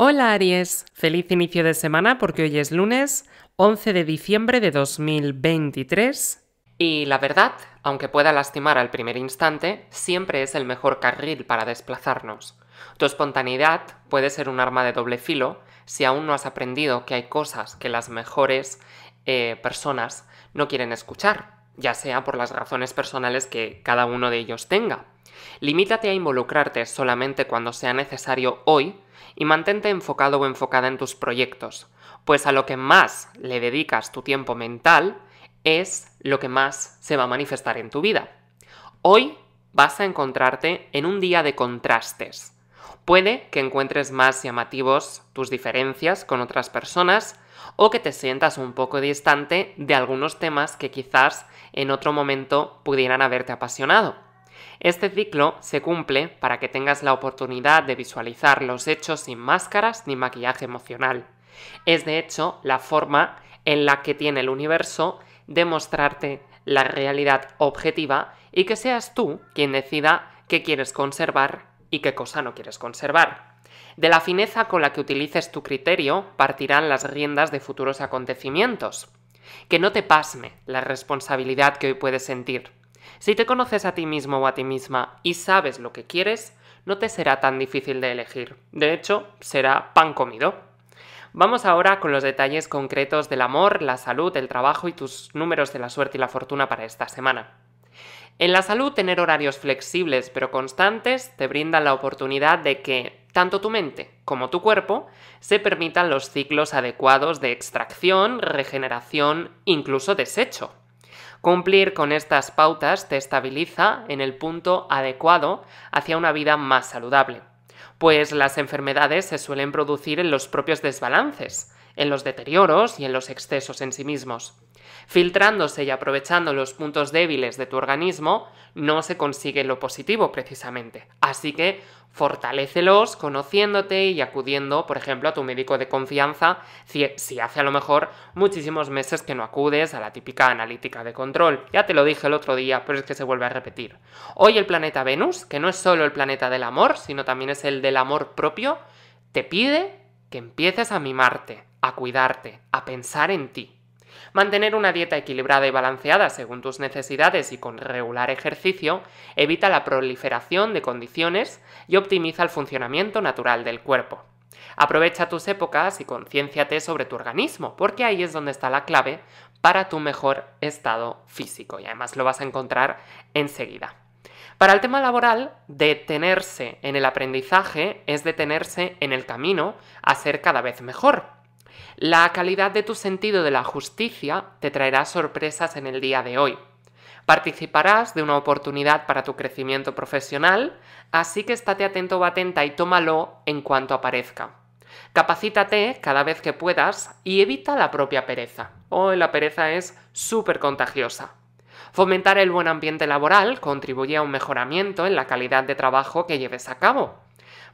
Hola Aries, feliz inicio de semana porque hoy es lunes 11 de diciembre de 2023 y la verdad, aunque pueda lastimar al primer instante, siempre es el mejor carril para desplazarnos. Tu espontaneidad puede ser un arma de doble filo si aún no has aprendido que hay cosas que las mejores eh, personas no quieren escuchar, ya sea por las razones personales que cada uno de ellos tenga. Limítate a involucrarte solamente cuando sea necesario hoy y mantente enfocado o enfocada en tus proyectos, pues a lo que más le dedicas tu tiempo mental es lo que más se va a manifestar en tu vida. Hoy vas a encontrarte en un día de contrastes. Puede que encuentres más llamativos tus diferencias con otras personas o que te sientas un poco distante de algunos temas que quizás en otro momento pudieran haberte apasionado. Este ciclo se cumple para que tengas la oportunidad de visualizar los hechos sin máscaras ni maquillaje emocional. Es de hecho la forma en la que tiene el universo de mostrarte la realidad objetiva y que seas tú quien decida qué quieres conservar y qué cosa no quieres conservar. De la fineza con la que utilices tu criterio partirán las riendas de futuros acontecimientos. Que no te pasme la responsabilidad que hoy puedes sentir. Si te conoces a ti mismo o a ti misma y sabes lo que quieres, no te será tan difícil de elegir. De hecho, será pan comido. Vamos ahora con los detalles concretos del amor, la salud, el trabajo y tus números de la suerte y la fortuna para esta semana. En la salud, tener horarios flexibles pero constantes te brinda la oportunidad de que tanto tu mente como tu cuerpo se permitan los ciclos adecuados de extracción, regeneración, incluso desecho. Cumplir con estas pautas te estabiliza en el punto adecuado hacia una vida más saludable, pues las enfermedades se suelen producir en los propios desbalances en los deterioros y en los excesos en sí mismos. Filtrándose y aprovechando los puntos débiles de tu organismo, no se consigue lo positivo precisamente. Así que fortalécelos conociéndote y acudiendo, por ejemplo, a tu médico de confianza si hace a lo mejor muchísimos meses que no acudes a la típica analítica de control. Ya te lo dije el otro día, pero es que se vuelve a repetir. Hoy el planeta Venus, que no es solo el planeta del amor, sino también es el del amor propio, te pide que empieces a mimarte a cuidarte, a pensar en ti. Mantener una dieta equilibrada y balanceada según tus necesidades y con regular ejercicio evita la proliferación de condiciones y optimiza el funcionamiento natural del cuerpo. Aprovecha tus épocas y conciénciate sobre tu organismo, porque ahí es donde está la clave para tu mejor estado físico y además lo vas a encontrar enseguida. Para el tema laboral, detenerse en el aprendizaje es detenerse en el camino a ser cada vez mejor. La calidad de tu sentido de la justicia te traerá sorpresas en el día de hoy. Participarás de una oportunidad para tu crecimiento profesional, así que estate atento o atenta y tómalo en cuanto aparezca. Capacítate cada vez que puedas y evita la propia pereza. Hoy la pereza es súper contagiosa. Fomentar el buen ambiente laboral contribuye a un mejoramiento en la calidad de trabajo que lleves a cabo.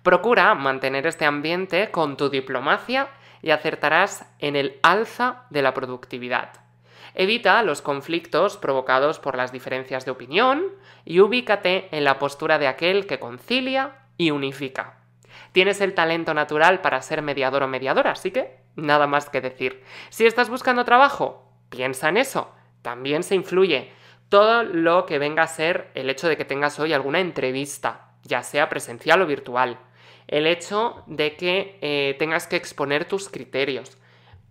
Procura mantener este ambiente con tu diplomacia y acertarás en el alza de la productividad. Evita los conflictos provocados por las diferencias de opinión y ubícate en la postura de aquel que concilia y unifica. Tienes el talento natural para ser mediador o mediadora, así que nada más que decir. Si estás buscando trabajo, piensa en eso. También se influye todo lo que venga a ser el hecho de que tengas hoy alguna entrevista, ya sea presencial o virtual el hecho de que eh, tengas que exponer tus criterios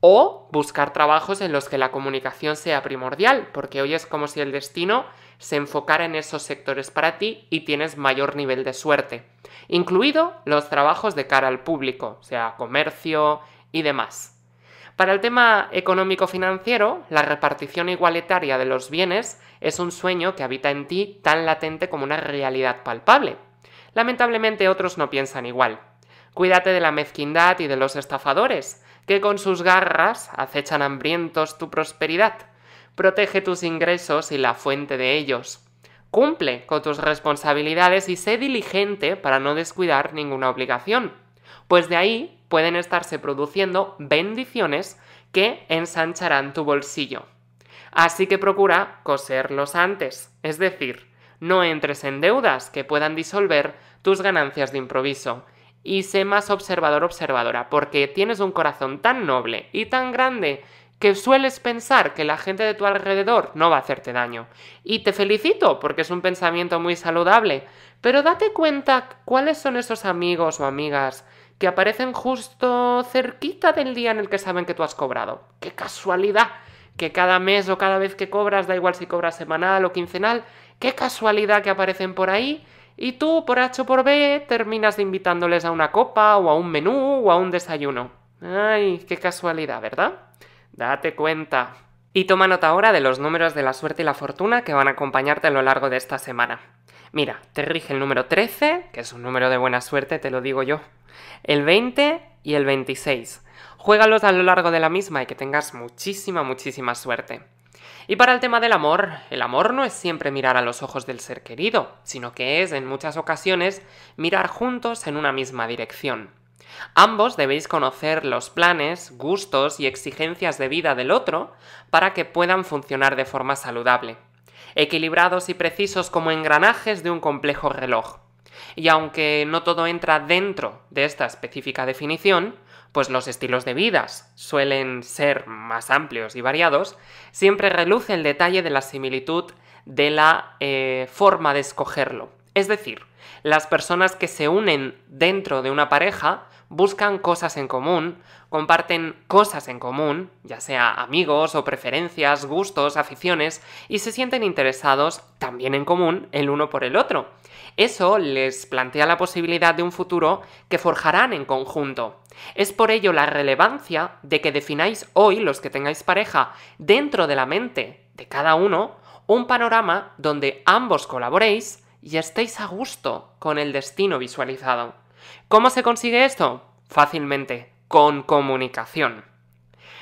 o buscar trabajos en los que la comunicación sea primordial, porque hoy es como si el destino se enfocara en esos sectores para ti y tienes mayor nivel de suerte, incluido los trabajos de cara al público, sea, comercio y demás. Para el tema económico-financiero, la repartición igualitaria de los bienes es un sueño que habita en ti tan latente como una realidad palpable, Lamentablemente otros no piensan igual. Cuídate de la mezquindad y de los estafadores, que con sus garras acechan hambrientos tu prosperidad. Protege tus ingresos y la fuente de ellos. Cumple con tus responsabilidades y sé diligente para no descuidar ninguna obligación, pues de ahí pueden estarse produciendo bendiciones que ensancharán tu bolsillo. Así que procura coserlos antes, es decir, no entres en deudas que puedan disolver tus ganancias de improviso. Y sé más observador observadora, porque tienes un corazón tan noble y tan grande que sueles pensar que la gente de tu alrededor no va a hacerte daño. Y te felicito porque es un pensamiento muy saludable, pero date cuenta cuáles son esos amigos o amigas que aparecen justo cerquita del día en el que saben que tú has cobrado. ¡Qué casualidad! Que cada mes o cada vez que cobras, da igual si cobras semanal o quincenal, Qué casualidad que aparecen por ahí. Y tú, por H o por B, terminas invitándoles a una copa o a un menú o a un desayuno. Ay, qué casualidad, ¿verdad? Date cuenta. Y toma nota ahora de los números de la suerte y la fortuna que van a acompañarte a lo largo de esta semana. Mira, te rige el número 13, que es un número de buena suerte, te lo digo yo. El 20 y el 26. Juégalos a lo largo de la misma y que tengas muchísima, muchísima suerte. Y para el tema del amor, el amor no es siempre mirar a los ojos del ser querido, sino que es, en muchas ocasiones, mirar juntos en una misma dirección. Ambos debéis conocer los planes, gustos y exigencias de vida del otro para que puedan funcionar de forma saludable, equilibrados y precisos como engranajes de un complejo reloj. Y aunque no todo entra dentro de esta específica definición, pues los estilos de vidas suelen ser más amplios y variados, siempre reluce el detalle de la similitud de la eh, forma de escogerlo. Es decir, las personas que se unen dentro de una pareja buscan cosas en común, comparten cosas en común, ya sea amigos o preferencias, gustos, aficiones, y se sienten interesados también en común el uno por el otro. Eso les plantea la posibilidad de un futuro que forjarán en conjunto. Es por ello la relevancia de que defináis hoy, los que tengáis pareja, dentro de la mente de cada uno, un panorama donde ambos colaboréis y estéis a gusto con el destino visualizado. ¿Cómo se consigue esto? Fácilmente, con comunicación.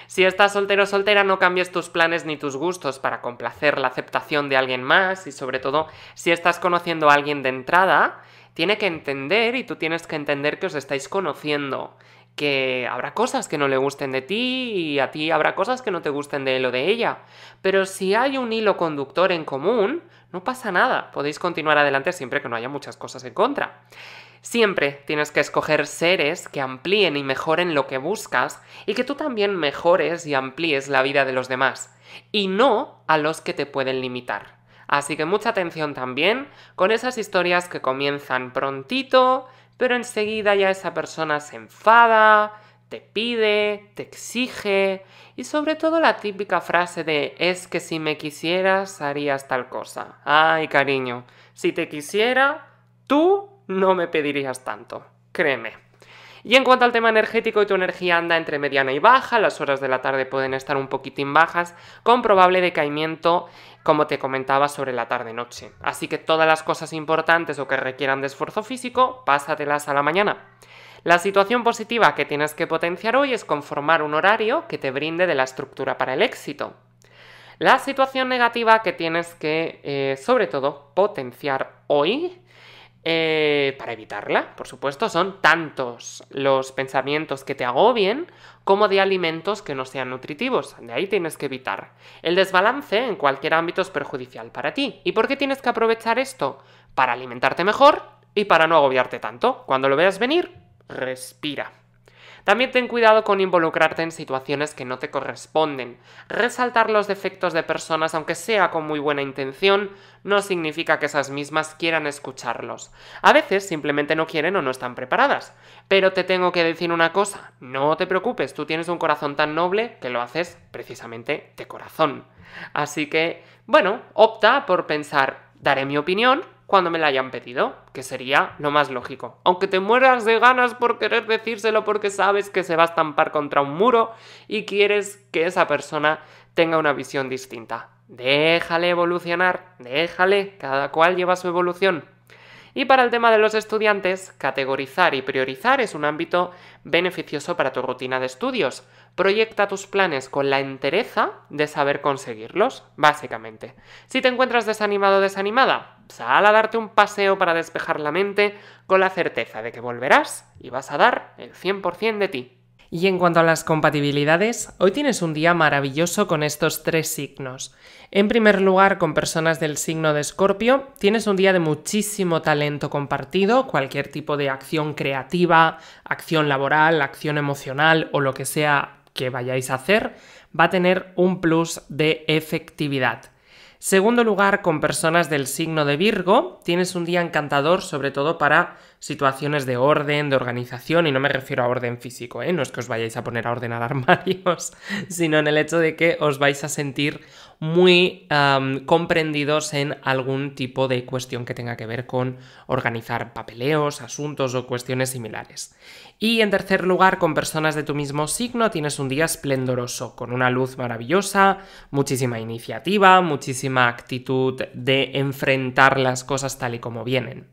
Si estás soltero o soltera, no cambies tus planes ni tus gustos para complacer la aceptación de alguien más y sobre todo si estás conociendo a alguien de entrada, tiene que entender y tú tienes que entender que os estáis conociendo que habrá cosas que no le gusten de ti y a ti habrá cosas que no te gusten de él o de ella. Pero si hay un hilo conductor en común, no pasa nada, podéis continuar adelante siempre que no haya muchas cosas en contra. Siempre tienes que escoger seres que amplíen y mejoren lo que buscas y que tú también mejores y amplíes la vida de los demás, y no a los que te pueden limitar. Así que mucha atención también con esas historias que comienzan prontito, pero enseguida ya esa persona se enfada, te pide, te exige y sobre todo la típica frase de es que si me quisieras harías tal cosa. Ay cariño, si te quisiera, tú no me pedirías tanto, créeme. Y en cuanto al tema energético, tu energía anda entre mediana y baja, las horas de la tarde pueden estar un poquitín bajas, con probable decaimiento, como te comentaba, sobre la tarde-noche. Así que todas las cosas importantes o que requieran de esfuerzo físico, pásatelas a la mañana. La situación positiva que tienes que potenciar hoy es conformar un horario que te brinde de la estructura para el éxito. La situación negativa que tienes que, eh, sobre todo, potenciar hoy eh, para evitarla, por supuesto, son tantos los pensamientos que te agobien como de alimentos que no sean nutritivos. De ahí tienes que evitar. El desbalance en cualquier ámbito es perjudicial para ti. ¿Y por qué tienes que aprovechar esto? Para alimentarte mejor y para no agobiarte tanto. Cuando lo veas venir, respira. También ten cuidado con involucrarte en situaciones que no te corresponden. Resaltar los defectos de personas, aunque sea con muy buena intención, no significa que esas mismas quieran escucharlos. A veces simplemente no quieren o no están preparadas. Pero te tengo que decir una cosa, no te preocupes, tú tienes un corazón tan noble que lo haces precisamente de corazón. Así que, bueno, opta por pensar, daré mi opinión, cuando me la hayan pedido, que sería lo más lógico. Aunque te mueras de ganas por querer decírselo porque sabes que se va a estampar contra un muro y quieres que esa persona tenga una visión distinta. Déjale evolucionar, déjale, cada cual lleva su evolución. Y para el tema de los estudiantes, categorizar y priorizar es un ámbito beneficioso para tu rutina de estudios. Proyecta tus planes con la entereza de saber conseguirlos, básicamente. Si te encuentras desanimado o desanimada, Sal a darte un paseo para despejar la mente con la certeza de que volverás y vas a dar el 100% de ti. Y en cuanto a las compatibilidades, hoy tienes un día maravilloso con estos tres signos. En primer lugar, con personas del signo de Escorpio, tienes un día de muchísimo talento compartido, cualquier tipo de acción creativa, acción laboral, acción emocional o lo que sea que vayáis a hacer, va a tener un plus de efectividad. Segundo lugar, con personas del signo de Virgo, tienes un día encantador, sobre todo para situaciones de orden, de organización, y no me refiero a orden físico, ¿eh? no es que os vayáis a poner a ordenar armarios, sino en el hecho de que os vais a sentir muy comprendidos en algún tipo de cuestión que tenga que ver con organizar papeleos, asuntos o cuestiones similares. Y en tercer lugar, con personas de tu mismo signo tienes un día esplendoroso, con una luz maravillosa, muchísima iniciativa, muchísima actitud de enfrentar las cosas tal y como vienen.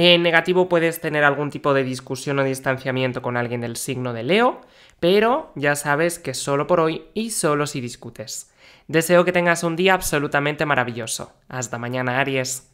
En negativo puedes tener algún tipo de discusión o distanciamiento con alguien del signo de Leo, pero ya sabes que solo por hoy y solo si discutes. Deseo que tengas un día absolutamente maravilloso. Hasta mañana, Aries.